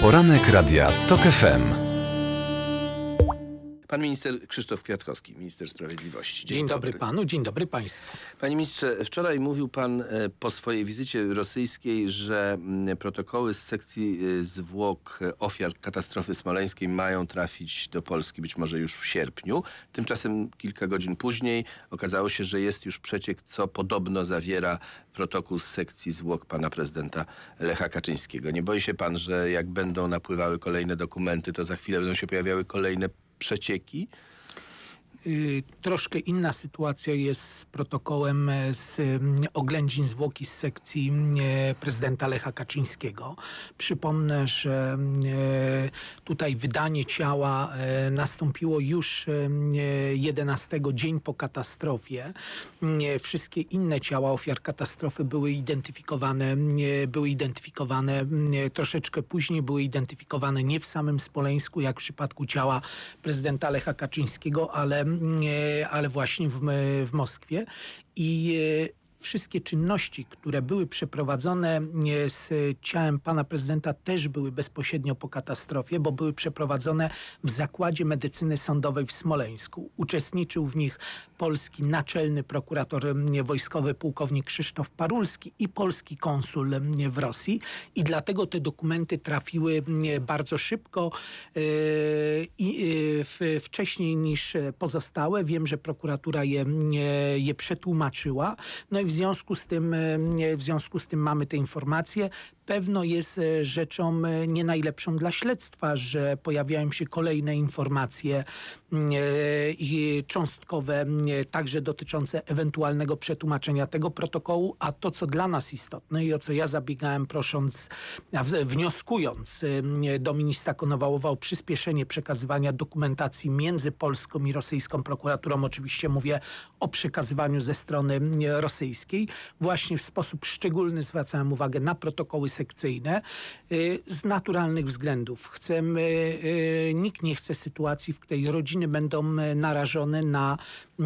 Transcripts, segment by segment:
Poranek Radia TOK FM. Pan minister Krzysztof Kwiatkowski, minister sprawiedliwości. Dzień, dzień dobry. panu, dzień dobry państwu. Panie ministrze, wczoraj mówił pan e, po swojej wizycie rosyjskiej, że mm, protokoły z sekcji e, zwłok e, ofiar katastrofy smoleńskiej mają trafić do Polski być może już w sierpniu. Tymczasem kilka godzin później okazało się, że jest już przeciek, co podobno zawiera protokół z sekcji zwłok pana prezydenta Lecha Kaczyńskiego. Nie boi się pan, że jak będą napływały kolejne dokumenty, to za chwilę będą się pojawiały kolejne przecieki Y, troszkę inna sytuacja jest z protokołem e, z oględzin zwłoki z sekcji e, prezydenta Lecha Kaczyńskiego. Przypomnę, że e, tutaj wydanie ciała nastąpiło już 11 dzień po katastrofie. Wszystkie inne ciała ofiar katastrofy były identyfikowane, były identyfikowane troszeczkę później, były identyfikowane nie w samym Spoleńsku, jak w przypadku ciała prezydenta Lecha Kaczyńskiego, ale E, ale właśnie w, w Moskwie. I e, wszystkie czynności, które były przeprowadzone e, z ciałem pana prezydenta też były bezpośrednio po katastrofie, bo były przeprowadzone w Zakładzie Medycyny Sądowej w Smoleńsku. Uczestniczył w nich polski naczelny prokurator wojskowy pułkownik Krzysztof Parulski i polski konsul w Rosji i dlatego te dokumenty trafiły bardzo szybko e, i e, wcześniej niż pozostałe. Wiem, że prokuratura je, je przetłumaczyła. No i w związku z tym, e, w związku z tym mamy te informacje. Pewno jest e, rzeczą e, nie najlepszą dla śledztwa, że pojawiają się kolejne informacje mm, i cząstkowe, mm, także dotyczące ewentualnego przetłumaczenia tego protokołu, a to, co dla nas istotne i o co ja zabiegałem prosząc, wnioskując mm, do ministra Konowałowa o przyspieszenie przekazywania dokumentacji między polską i rosyjską prokuraturą, oczywiście mówię o przekazywaniu ze strony rosyjskiej, Europejskiej. Właśnie w sposób szczególny zwracam uwagę na protokoły sekcyjne y, z naturalnych względów. Chcemy, y, nikt nie chce sytuacji, w której rodziny będą e, narażone na e,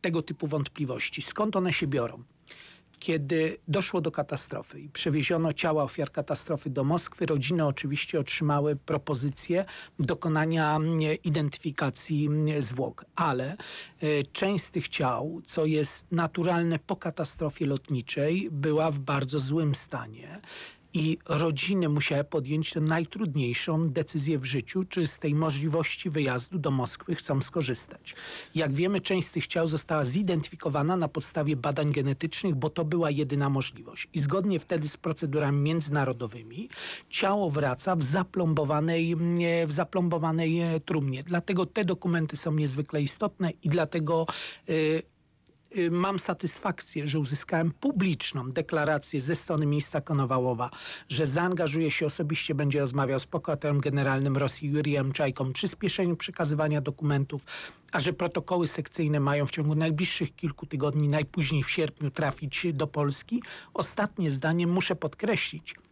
tego typu wątpliwości. Skąd one się biorą? kiedy doszło do katastrofy i przewieziono ciała ofiar katastrofy do Moskwy, rodziny oczywiście otrzymały propozycję dokonania mm, identyfikacji mm, zwłok, ale e, część z tych ciał, co jest naturalne po katastrofie lotniczej, była w bardzo złym stanie i rodziny musiały podjąć tę najtrudniejszą decyzję w życiu, czy z tej możliwości wyjazdu do Moskwy chcą skorzystać. Jak wiemy, część z tych ciał została zidentyfikowana na podstawie badań genetycznych, bo to była jedyna możliwość. I zgodnie wtedy z procedurami międzynarodowymi ciało wraca w zaplombowanej, w zaplombowanej e, trumnie. Dlatego te dokumenty są niezwykle istotne i dlatego... Yy, Y, mam satysfakcję, że uzyskałem publiczną deklarację ze strony ministra Konowałowa, że zaangażuje się osobiście, będzie rozmawiał z prokuratorem generalnym Rosji Jurijem Czajką przyspieszeniu przekazywania dokumentów, a że protokoły sekcyjne mają w ciągu najbliższych kilku tygodni, najpóźniej w sierpniu trafić do Polski. Ostatnie zdanie muszę podkreślić –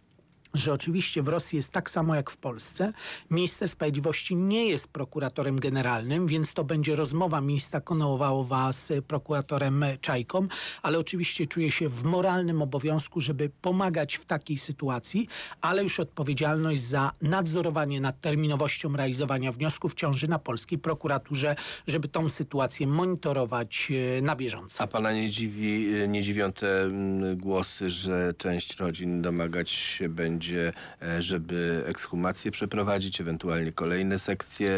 że oczywiście w Rosji jest tak samo jak w Polsce. Minister Sprawiedliwości nie jest prokuratorem generalnym, więc to będzie rozmowa ministra Konołowałowa z prokuratorem Czajką, ale oczywiście czuje się w moralnym obowiązku, żeby pomagać w takiej sytuacji, ale już odpowiedzialność za nadzorowanie nad terminowością realizowania wniosków ciąży na polskiej prokuraturze, żeby tą sytuację monitorować e, na bieżąco. A pana nie, dziwi, e, nie dziwią te mm, głosy, że część rodzin domagać się będzie będzie, e, żeby ekshumację przeprowadzić, ewentualnie kolejne sekcje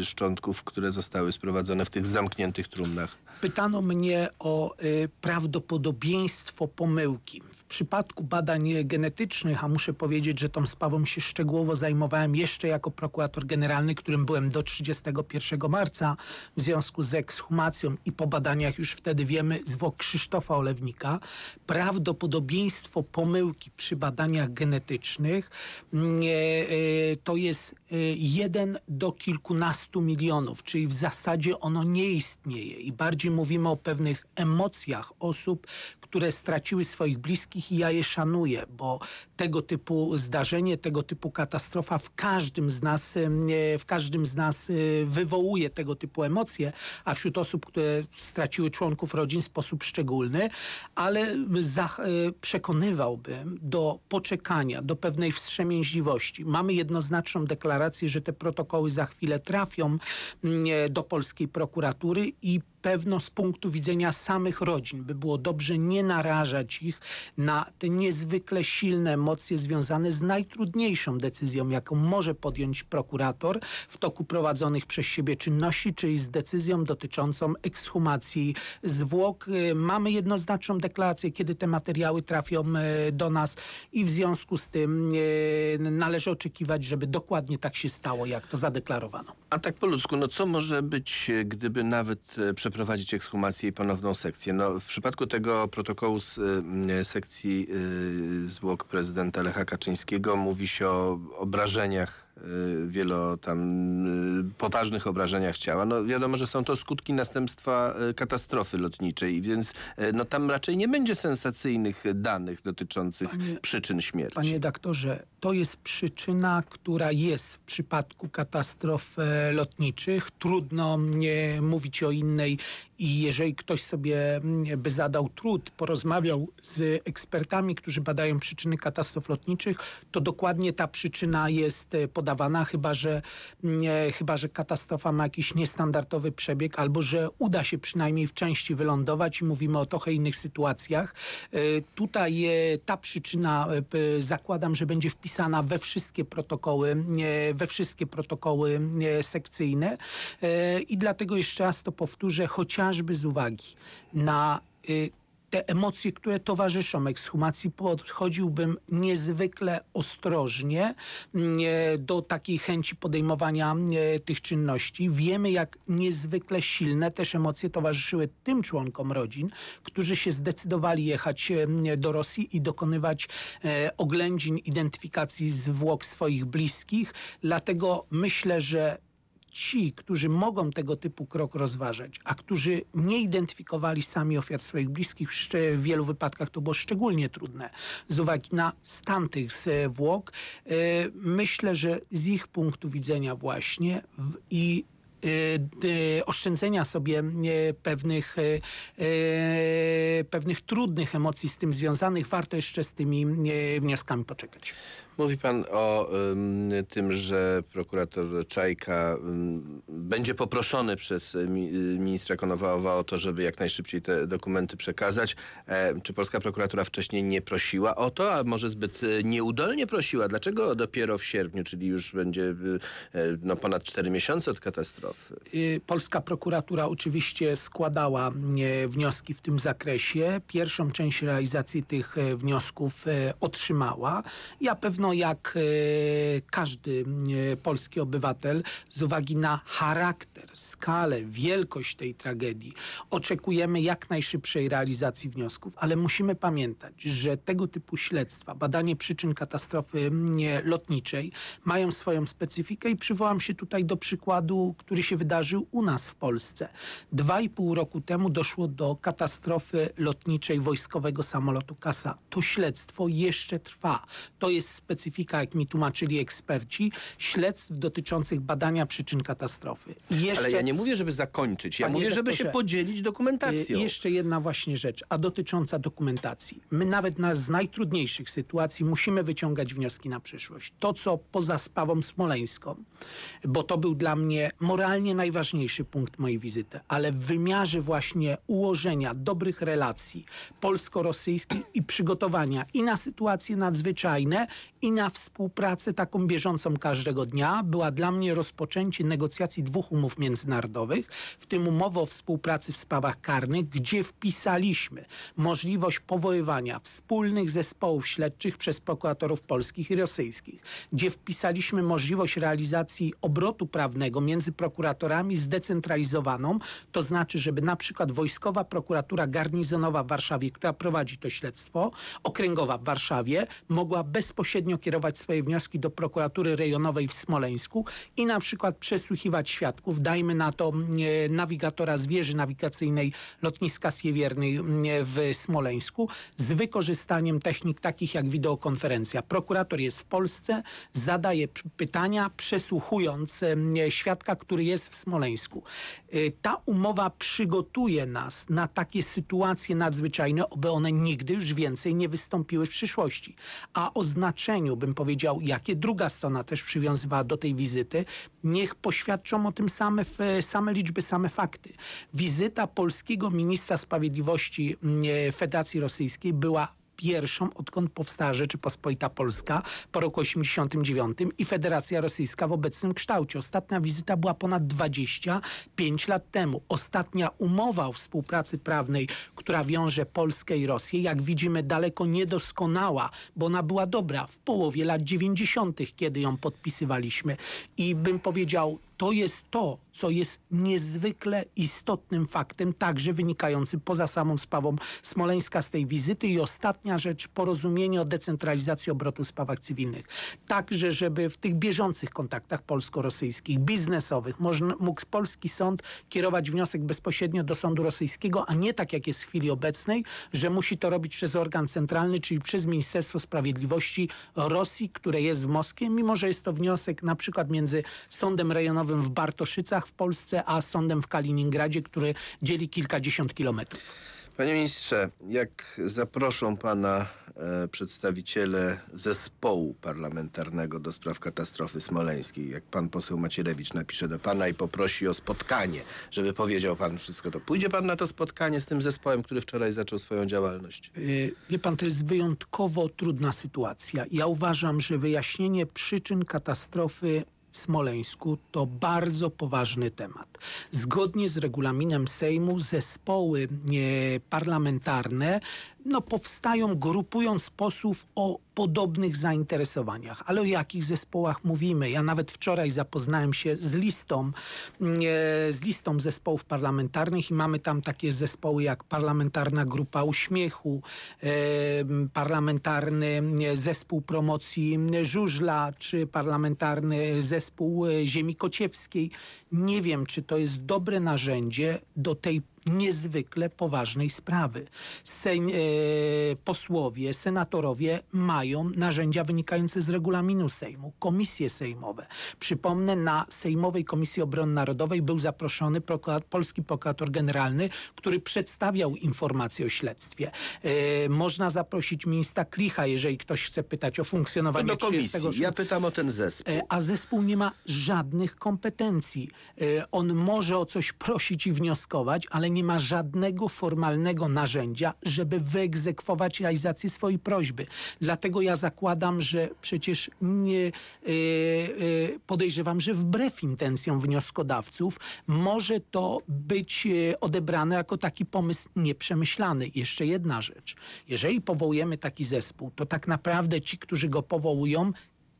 e, szczątków, które zostały sprowadzone w tych zamkniętych trumnach? Pytano mnie o e, prawdopodobieństwo pomyłki przypadku badań genetycznych, a muszę powiedzieć, że tą sprawą się szczegółowo zajmowałem jeszcze jako prokurator generalny, którym byłem do 31 marca w związku z ekshumacją i po badaniach już wtedy wiemy zwłok Krzysztofa Olewnika, prawdopodobieństwo pomyłki przy badaniach genetycznych mm, e, e, to jest e, jeden do kilkunastu milionów, czyli w zasadzie ono nie istnieje i bardziej mówimy o pewnych emocjach osób, które straciły swoich bliskich wszystkich i ja je szanuję, bo tego typu zdarzenie, tego typu katastrofa w każdym z nas, w każdym z nas y, wywołuje tego typu emocje, a wśród osób, które straciły członków rodzin w sposób szczególny, ale e, przekonywałbym do poczekania, do pewnej wstrzemięźliwości. Mamy jednoznaczną deklarację, że te protokoły za chwilę trafią do polskiej prokuratury i pewno z punktu widzenia samych rodzin, by było dobrze nie narażać ich na te niezwykle silne emocje związane z najtrudniejszą decyzją, jaką może podjąć prokurator w toku prowadzonych przez siebie czynności, czyli z decyzją dotyczącą ekshumacji zwłok. Y, mamy jednoznaczną deklarację, kiedy te materiały trafią y, do nas i w związku z tym y, należy oczekiwać, żeby dokładnie tak się stało, jak to zadeklarowano. A tak po ludzku, no co może być, gdyby nawet e, przeprowadzić ekshumację i ponowną sekcję? No w przypadku tego protokołu z sekcji zwłok prezydenta prezydenta Lecha Kaczyńskiego. Mówi się o obrażeniach Y, wielo tam y, poważnych obrażeniach ciała. No wiadomo, że są to skutki następstwa y, katastrofy lotniczej, więc no tam raczej nie będzie sensacyjnych danych dotyczących panie, przyczyn śmierci. Panie doktorze, to jest przyczyna, która jest w przypadku katastrof e, lotniczych. Trudno nie mówić o innej i jeżeli ktoś sobie mm, by zadał trud, porozmawiał z ekspertami, którzy badają przyczyny katastrof lotniczych, to dokładnie ta przyczyna jest e, podana chyba że, nie, chyba że katastrofa ma jakiś niestandardowy przebieg albo że uda się przynajmniej w części wylądować i mówimy o trochę innych sytuacjach. E, tutaj e, ta przyczyna e, zakładam, że będzie wpisana we wszystkie protokoły, we wszystkie protokoły sekcyjne i dlatego jeszcze raz to powtórzę, chociażby z uwagi na te emocje, które towarzyszą ekshumacji, podchodziłbym niezwykle ostrożnie mm, e, do takiej chęci podejmowania e, tych czynności. Wiemy, jak niezwykle silne też emocje towarzyszyły tym członkom rodzin, którzy się zdecydowali jechać e, do Rosji i dokonywać oględzin, identyfikacji zwłok swoich bliskich. Dlatego myślę, że ci, którzy mogą tego typu krok rozważać, a którzy nie identyfikowali sami ofiar swoich bliskich, w wielu wypadkach to było szczególnie trudne z uwagi na stan tych zwłok, e, e, myślę, że z ich punktu widzenia właśnie i e, oszczędzenia sobie pewnych, pewnych trudnych emocji z tym związanych, warto jeszcze z tymi wnioskami poczekać. Mówi pan o y, tym, że prokurator Czajka y, będzie poproszony przez y, y, ministra Konowałowa o to, żeby jak najszybciej te dokumenty przekazać. E, czy polska prokuratura wcześniej nie prosiła o to, a może zbyt y, nieudolnie prosiła? Dlaczego dopiero w sierpniu, czyli już będzie y, e, no, ponad cztery miesiące od katastrofy? Polska prokuratura oczywiście składała e, wnioski w tym zakresie. Pierwszą część realizacji tych e, wniosków otrzymała. Ja pewno jak e, każdy e, polski obywatel z uwagi na charakter, skalę, wielkość tej tragedii oczekujemy jak najszybszej realizacji wniosków, ale musimy pamiętać, że tego typu śledztwa, badanie przyczyn katastrofy lotniczej mają swoją specyfikę i przywołam się tutaj do przykładu, który się wydarzył u nas w Polsce. Dwa i pół roku temu doszło do katastrofy lotniczej wojskowego samolotu Kasa. To śledztwo jeszcze trwa. To jest specyfika specyfika, jak mi tłumaczyli eksperci, śledztw dotyczących badania przyczyn katastrofy. Jeszcze... Ale ja nie mówię, żeby zakończyć. Ja Panie mówię, żeby się podzielić dokumentacją. Y, jeszcze jedna właśnie rzecz, a dotycząca dokumentacji. My nawet na z najtrudniejszych sytuacji musimy wyciągać wnioski na przyszłość. To, co poza spawą smoleńską, bo to był dla mnie moralnie najważniejszy punkt mojej wizyty, ale w wymiarze właśnie ułożenia dobrych relacji polsko-rosyjskich i przygotowania i na sytuacje nadzwyczajne, i i na współpracę taką bieżącą każdego dnia była dla mnie rozpoczęcie negocjacji dwóch umów międzynarodowych, w tym umowy o współpracy w sprawach karnych, gdzie wpisaliśmy możliwość powoływania wspólnych zespołów śledczych przez prokuratorów polskich i rosyjskich, gdzie wpisaliśmy możliwość realizacji obrotu prawnego między prokuratorami zdecentralizowaną, to znaczy, żeby na przykład wojskowa prokuratura garnizonowa w Warszawie, która prowadzi to śledztwo, okręgowa w Warszawie, mogła bezpośrednio kierować swoje wnioski do prokuratury rejonowej w Smoleńsku i na przykład przesłuchiwać świadków, dajmy na to mm, e, nawigatora z wieży nawigacyjnej lotniska Siewiernej mm, e, w Smoleńsku z wykorzystaniem technik takich jak wideokonferencja. Prokurator jest w Polsce, zadaje pytania przesłuchując e, mm, świadka, który jest w Smoleńsku. Ta umowa przygotuje nas na takie sytuacje nadzwyczajne, oby one nigdy już więcej nie wystąpiły w przyszłości. A oznaczenie bym powiedział, jakie druga strona też przywiązywała do tej wizyty, niech poświadczą o tym same, same liczby, same fakty. Wizyta polskiego ministra sprawiedliwości mm, e, Federacji Rosyjskiej była pierwszą, odkąd powstała Rzeczypospolita Polska po roku 89 i Federacja Rosyjska w obecnym kształcie. Ostatnia wizyta była ponad 25 lat temu. Ostatnia umowa o współpracy prawnej, która wiąże Polskę i Rosję, jak widzimy, daleko niedoskonała, bo ona była dobra w połowie lat 90., kiedy ją podpisywaliśmy. I bym powiedział, to jest to, co jest niezwykle istotnym faktem, także wynikającym poza samą sprawą Smoleńska z tej wizyty. I ostatnia rzecz, porozumienie o decentralizacji obrotu w sprawach cywilnych. Także, żeby w tych bieżących kontaktach polsko-rosyjskich, biznesowych, można, mógł polski sąd kierować wniosek bezpośrednio do sądu rosyjskiego, a nie tak jak jest w chwili obecnej, że musi to robić przez organ centralny, czyli przez Ministerstwo Sprawiedliwości Rosji, które jest w Moskwie, mimo że jest to wniosek na przykład między Sądem Rejonowym sądowym w Bartoszycach w Polsce, a sądem w Kaliningradzie, który dzieli kilkadziesiąt kilometrów. Panie ministrze, jak zaproszą pana e, przedstawiciele zespołu parlamentarnego do spraw katastrofy smoleńskiej, jak pan poseł Macierewicz napisze do pana i poprosi o spotkanie, żeby powiedział pan wszystko, to pójdzie pan na to spotkanie z tym zespołem, który wczoraj zaczął swoją działalność? E, wie pan, to jest wyjątkowo trudna sytuacja. Ja uważam, że wyjaśnienie przyczyn katastrofy Smoleńsku to bardzo poważny temat. Zgodnie z regulaminem Sejmu zespoły parlamentarne no, powstają grupując posłów o podobnych zainteresowaniach. Ale o jakich zespołach mówimy? Ja nawet wczoraj zapoznałem się z listą, mm, e, z listą zespołów parlamentarnych i mamy tam takie zespoły jak Parlamentarna Grupa Uśmiechu, e, Parlamentarny Zespół Promocji Żużla, czy Parlamentarny Zespół Ziemi Kociewskiej. Nie wiem, czy to jest dobre narzędzie do tej niezwykle poważnej sprawy. Sejm, e, posłowie, senatorowie mają narzędzia wynikające z regulaminu Sejmu, komisje sejmowe. Przypomnę, na Sejmowej Komisji Obrony Narodowej był zaproszony prokurat, polski prokurator generalny, który przedstawiał informacje o śledztwie. E, można zaprosić ministra Klicha, jeżeli ktoś chce pytać o funkcjonowanie to do komisji. Ja pytam o ten zespół. E, a zespół nie ma żadnych kompetencji. E, on może o coś prosić i wnioskować, ale nie ma żadnego formalnego narzędzia, żeby wyegzekwować realizację swojej prośby. Dlatego ja zakładam, że przecież nie e, e, podejrzewam, że wbrew intencjom wnioskodawców może to być odebrane jako taki pomysł nieprzemyślany. Jeszcze jedna rzecz. Jeżeli powołujemy taki zespół, to tak naprawdę ci, którzy go powołują,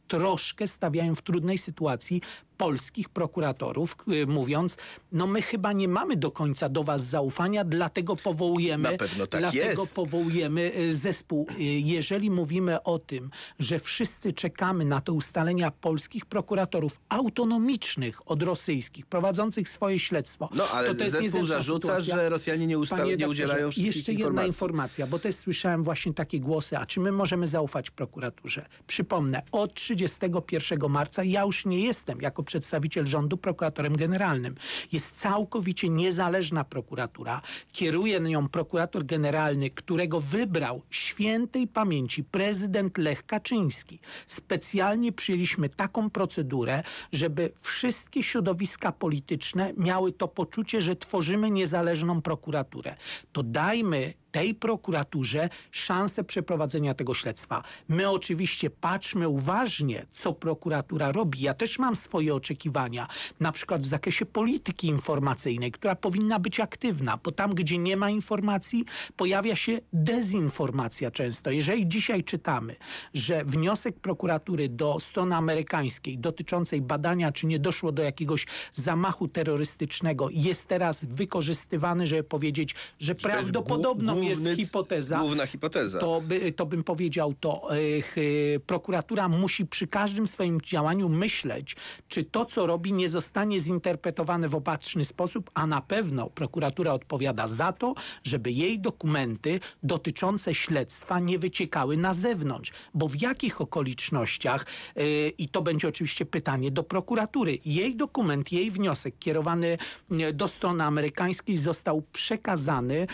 troszkę stawiają w trudnej sytuacji polskich prokuratorów, y, mówiąc, no my chyba nie mamy do końca do was zaufania, dlatego powołujemy, tak dlatego jest. powołujemy y, zespół. Y, jeżeli mówimy o tym, że wszyscy czekamy na te ustalenia polskich prokuratorów autonomicznych od rosyjskich, prowadzących swoje śledztwo. No ale to, to jest zespół zarzuca, sytuacja. że Rosjanie nie, usta- nie udzielają wszystkich Jeszcze informacji. jedna informacja, bo też słyszałem właśnie takie głosy, a czy my możemy zaufać prokuraturze? Przypomnę, od 31 marca ja już nie jestem jako przedstawiciel rządu prokuratorem generalnym. Jest całkowicie niezależna prokuratura. Kieruje nią prokurator generalny, którego wybrał świętej pamięci prezydent Lech Kaczyński. Specjalnie przyjęliśmy taką procedurę, żeby wszystkie środowiska polityczne miały to poczucie, że tworzymy niezależną prokuraturę. To dajmy tej prokuraturze szansę przeprowadzenia tego śledztwa. My oczywiście patrzmy uważnie, co prokuratura robi. Ja też mam swoje oczekiwania, na przykład w zakresie polityki informacyjnej, która powinna być aktywna, bo tam, gdzie nie ma informacji, pojawia się dezinformacja często. Jeżeli dzisiaj czytamy, że wniosek prokuratury do strony amerykańskiej dotyczącej badania, czy nie doszło do jakiegoś zamachu terrorystycznego jest teraz wykorzystywany, żeby powiedzieć, że prawdopodobno główny, jest hipoteza. Główna hipoteza. To, by, to bym powiedział to. Y, prokuratura musi przy każdym swoim działaniu myśleć, czy to, co robi, nie zostanie zinterpretowane w opatrzny sposób, a na pewno prokuratura odpowiada za to, żeby jej dokumenty dotyczące śledztwa nie wyciekały na zewnątrz. Bo w jakich okolicznościach, y, i to będzie oczywiście pytanie do prokuratury, jej dokument, jej wniosek kierowany y, do strony amerykańskiej został przekazany,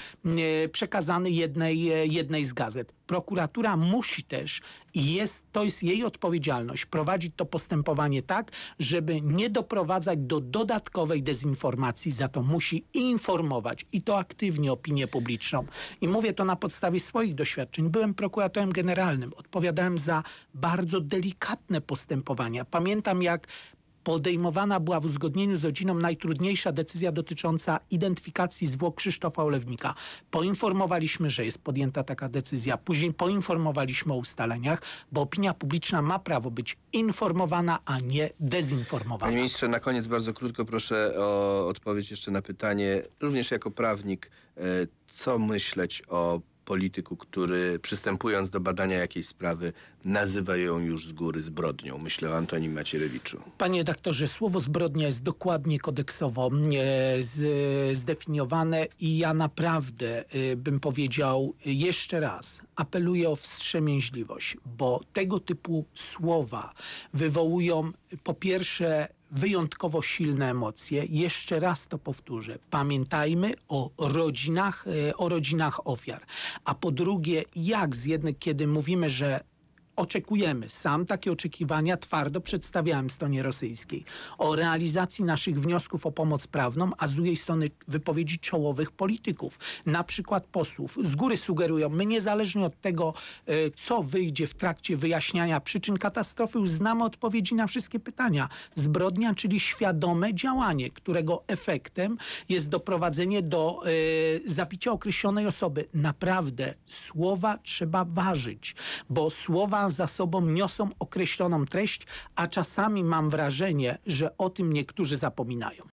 przekazany przekazany jednej, e, jednej z gazet. Prokuratura musi też i jest, to jest jej odpowiedzialność, prowadzić to postępowanie tak, żeby nie doprowadzać do dodatkowej dezinformacji. Za to musi informować i to aktywnie opinię publiczną. I mówię to na podstawie swoich doświadczeń. Byłem prokuratorem generalnym, odpowiadałem za bardzo delikatne postępowania. Pamiętam, jak podejmowana była w uzgodnieniu z rodziną najtrudniejsza decyzja dotycząca identyfikacji zwłok Krzysztofa Olewnika. Poinformowaliśmy, że jest podjęta taka decyzja. Później poinformowaliśmy o ustaleniach, bo opinia publiczna ma prawo być informowana, a nie dezinformowana. Panie ministrze, na koniec bardzo krótko proszę o odpowiedź jeszcze na pytanie, również jako prawnik, e, co myśleć o polityku, który przystępując do badania jakiejś sprawy nazywa ją już z góry zbrodnią. Myślę o Antonim Macierewiczu. Panie doktorze, słowo zbrodnia jest dokładnie kodeksowo e, zdefiniowane i ja naprawdę e, bym powiedział jeszcze raz, apeluję o wstrzemięźliwość, bo tego typu słowa wywołują po pierwsze wyjątkowo silne emocje. Jeszcze raz to powtórzę. Pamiętajmy o rodzinach, e, o rodzinach ofiar. A po drugie, jak z jednej, kiedy mówimy, że oczekujemy. Sam takie oczekiwania twardo przedstawiałem stronie rosyjskiej. O realizacji naszych wniosków o pomoc prawną, a z drugiej strony wypowiedzi czołowych polityków, na przykład posłów. Z góry sugerują, my niezależnie od tego, e, co wyjdzie w trakcie wyjaśniania przyczyn katastrofy, uznamy znamy odpowiedzi na wszystkie pytania. Zbrodnia, czyli świadome działanie, którego efektem jest doprowadzenie do e, zabicia określonej osoby. Naprawdę słowa trzeba ważyć, bo słowa za sobą, niosą określoną treść, a czasami mam wrażenie, że o tym niektórzy zapominają.